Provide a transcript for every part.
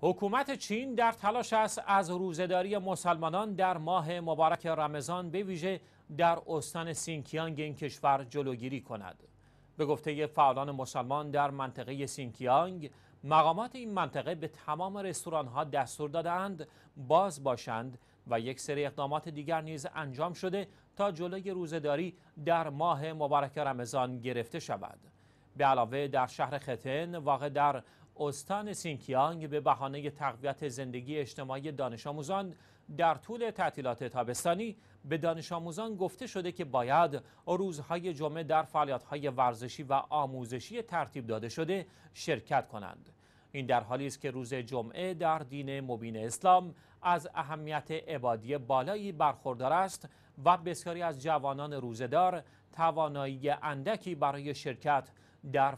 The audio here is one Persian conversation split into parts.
حکومت چین در تلاش است از روزهداری مسلمانان در ماه مبارک رمضان به ویژه در استان سینکیانگ این کشور جلوگیری کند. به گفته فعالان مسلمان در منطقه سینکیانگ، مقامات این منطقه به تمام رستوران ها دستور دادند باز باشند و یک سری اقدامات دیگر نیز انجام شده تا جلوی روزهداری در ماه مبارک رمضان گرفته شود. به علاوه در شهر ختن واقع در استان سینکیانگ به بهانه تقویت زندگی اجتماعی دانش آموزان در طول تعطیلات تابستانی به دانش آموزان گفته شده که باید روزهای جمعه در فعالیت‌های ورزشی و آموزشی ترتیب داده شده شرکت کنند. این در حالی است که روز جمعه در دین مبین اسلام از اهمیت عبادی بالایی برخوردار است و بسیاری از جوانان روزدار توانایی اندکی برای شرکت در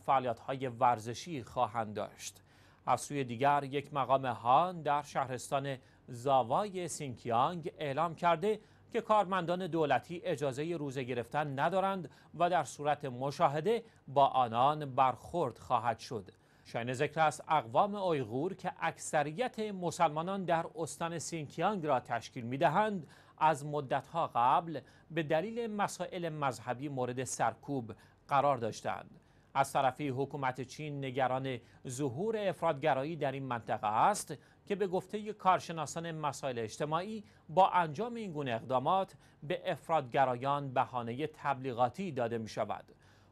های ورزشی خواهند داشت. از سوی دیگر یک مقام هان در شهرستان زاوای سینکیانگ اعلام کرده که کارمندان دولتی اجازه روزه گرفتن ندارند و در صورت مشاهده با آنان برخورد خواهد شد. شاین ذکر است اقوام اویغور که اکثریت مسلمانان در استان سینکیانگ را تشکیل می دهند از مدتها قبل به دلیل مسائل مذهبی مورد سرکوب قرار داشتند. از طرفی حکومت چین نگران ظهور افرادگرایی در این منطقه است که به گفته کارشناسان مسائل اجتماعی با انجام این گونه اقدامات به افرادگرایان بهانه تبلیغاتی داده می شود.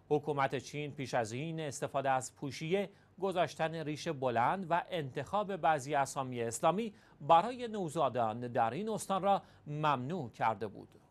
حکومت چین پیش از این استفاده از پوشیه گذاشتن ریش بلند و انتخاب بعضی اسامی اسلامی برای نوزادان در این استان را ممنوع کرده بود.